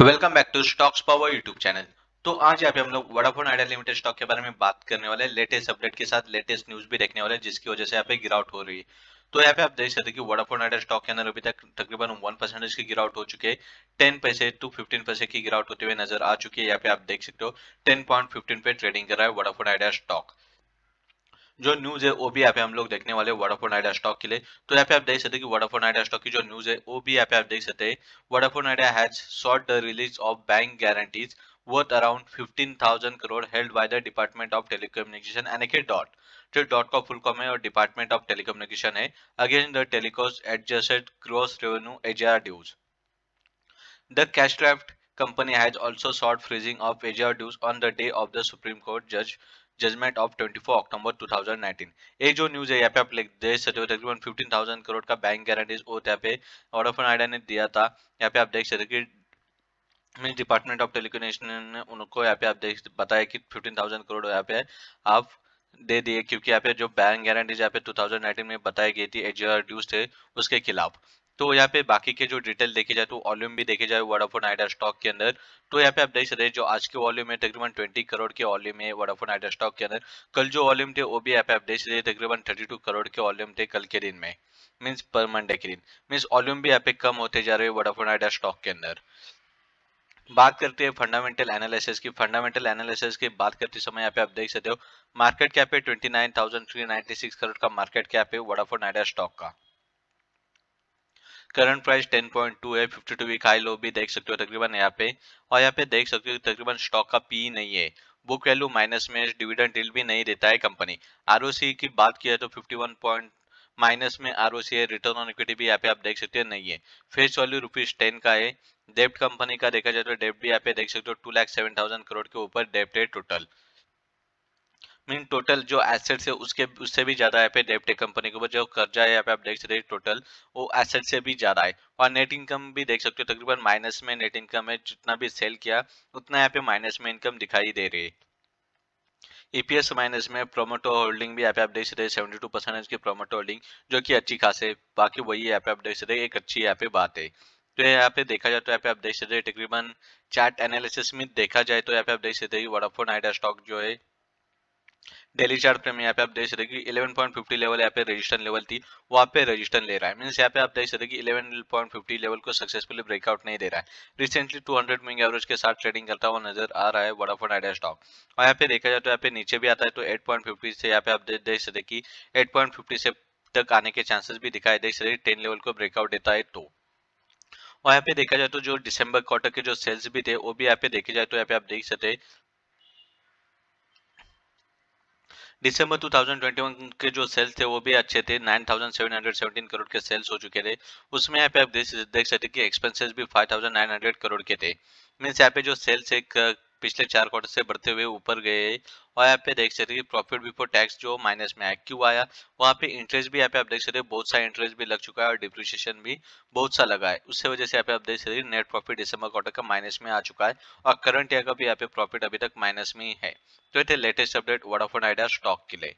welcome back to stocks power YouTube channel तो आज यहाँ पे हम लोग वोडाफोन आइडिया लिमिटेड स्टॉक के बारे में बात करने वाले लेटेस्ट अपडेट के साथ लेटेस्ट न्यूज भी देखने वाले जिसकी वजह से यहाँ पे गिरावट हो रही है तो यहाँ पे आप देख सकते हैं कि वोडाफोन आइडिया स्टॉक के अंदर अभी तक तकरीबन वन परसेंटेज की गिरावट हो चुकी है टेन पैसे टू फिफ्टीन पैसे की गिरावट होते हुए नजर आ चुकी है यहाँ पे आप देख सकते हो टेन पॉइंट फिफ्टीन पे ट्रेडिंग कर रहा है वोडाफोन आइडिया स्टॉक जो न्यूज है वो भी यहाँ पे हम लोग देखने वाले वोडाफोन आइडिया स्टॉक के लिए तो यहाँ पे आप देख सकते हैं कि वोडाफोन आइडिया स्टॉक की जो न्यूज है वो भी यहाँ पे आप देख सकते हैं Vodafone Idea has sought the release of bank guarantees worth around 15,000 crore held by the department of telecommunication एन के डॉट जो डॉट का फुल कॉम है और डिपार्टमेंट ऑफ टेलीकम्युनिकेशन है again the telcos adjusted gross revenue AGR dues the cash trapped company has also sought freezing of AGR dues on the day of the Supreme Court जज judgment of 24 October 2019 एक जो news है यहाँ पे आप देख सकते हो तकरीबन 15,000 करोड़ का बैंक गारंटीज ओथ यहाँ पे वोडाफोन आइडिया ने दिया था यहाँ पे आप देख सकते हो कि डिपार्टमेंट ऑफ टेलीकोनेशन ने उनको यहाँ पे आप देख बताया कि 15,000 करोड़ यहाँ पे आप दे दिए क्योंकि यहाँ पे जो बैंक गारंटीज यहाँ पे 2019 में बताई गई थी एच ड्यूज थे उसके खिलाफ तो यहाँ पे बाकी के जो डिटेल देखे जाए तो वॉल्यूम भी देखे जाए वोडाफोन आइडिया स्टॉक के अंदर तो यहाँ पे आप देख सकते हैं जो आज के वॉल्यूम है तकरीबन 20 करोड़ के वॉल्यूम है वोडाफोन आइडिया स्टॉक के अंदर कल जो वॉल्यूम थे वो भी यहाँ पे आप देख सकते तकरीबन 32 करोड़ के वॉल्यूम थे कल के दिन में मीन्स पर मंडे के दिन मीन्स वॉल्यूम भी यहाँ पे कम होते जा रहे हैं वोडाफोन आइडिया स्टॉक के अंदर बात करते हैं फंडामेंटल एनालिसिस की फंडामेंटल एनालिसिस की बात करते समय यहाँ पे आप देख सकते हो मार्केट कैप है 29,396 करोड़ का मार्केट कैप है वोडाफोन आइडिया स्टॉक का करंट प्राइस 10.2 है 52 टू वीक हाई लो भी देख सकते हो तकरीबन यहाँ पे और यहाँ पे देख सकते हो तकरीबन स्टॉक का पी नहीं है बुक वैल्यू माइनस में डिविडेंड डील भी नहीं देता है कंपनी आर की बात किया तो 51 पॉइंट माइनस में आर है रिटर्न ऑन इक्विटी भी यहाँ पे आप देख सकते हो नहीं है फेस वैल्यू रुपीज टेन का है डेप्ट कंपनी का देखा जाए तो डेप्ट भी यहाँ पे देख सकते हो two lakh seven thousand crore के ऊपर डेप्ट है टोटल मीन टोटल जो एसेट्स है उसके उससे भी ज्यादा है पे डेप्ट कंपनी के ऊपर जो कर्जा है पे आप देख सकते हैं टोटल वो एसेट से भी ज्यादा है और नेट इनकम भी देख सकते हो तकरीबन माइनस में नेट इनकम है जितना भी सेल किया उतना यहाँ पे माइनस में इनकम दिखाई दे रही है ईपीएस e माइनस में प्रोमोटो होल्डिंग भी यहाँ पे आप देख सकते हैं सेवेंटी टू परसेंटेज की प्रोमोटो होल्डिंग जो कि अच्छी खास है बाकी वही यहाँ पे आप देख सकते हैं एक अच्छी यहाँ पे बात है तो यहाँ पे देखा जाए तो यहाँ पे आप देख सकते हैं तकरीबन चार्ट एनालिसिस में देखा जाए तो यहाँ पे आप देख सकते हैं वोडाफोन आइडिया स्टॉक जो है डेली चार्ट पे यहाँ पे आप देख सकते इलेवन पॉइंट फिफ्टी लेवल यहाँ पे रजिस्टर लेवल थी वहाँ पे रजिस्टर ले रहा है मीन यहाँ पे आप देख सकते इलेवन पॉइंट फिफ्टी लेवल को सक्सेसफुली ब्रेकआउट नहीं दे रहा है recently two hundred moving average के साथ ट्रेडिंग करता हुआ नजर आ रहा है वोडाफोन आइडिया स्टॉक और यहाँ पे देखा जाए तो यहाँ पे नीचे भी आता है तो 8.50 से यहाँ पे आप देख सकते कि 8.50 से तक आने के चांसेस भी दिखाई देख सकते टेन लेवल को ब्रेकआउट देता है तो और यहाँ पे देखा जाए तो जो दिसंबर क्वार्टर के जो सेल्स भी थे वो भी यहाँ पे देखे जाए तो यहाँ पे आप देख सकते हैं दिसंबर 2021 के जो सेल्स थे वो भी अच्छे थे 9,717 करोड़ के सेल्स हो चुके थे उसमें यहाँ पे आप देख सकते कि एक्सपेंसेस भी 5,900 करोड़ के थे मीन्स यहाँ पे जो सेल्स एक पिछले चार क्वार्टर से बढ़ते हुए ऊपर गए और यहाँ पे देख सकते हैं कि प्रॉफिट बिफोर टैक्स जो माइनस में आया क्यों आया वहाँ पे इंटरेस्ट भी यहाँ पे आप देख सकते हैं बहुत सारा इंटरेस्ट भी लग चुका है और डिप्रिशिएशन भी बहुत सा लगा है उससे वजह से यहाँ पे आप देख सकते हैं नेट प्रॉफिट दिसंबर क्वार्टर का माइनस में आ चुका है और करंट ईयर का भी यहाँ पे प्रॉफिट अभी तक माइनस में ही है तो ये थे latest update Vodafone Idea stock के लिए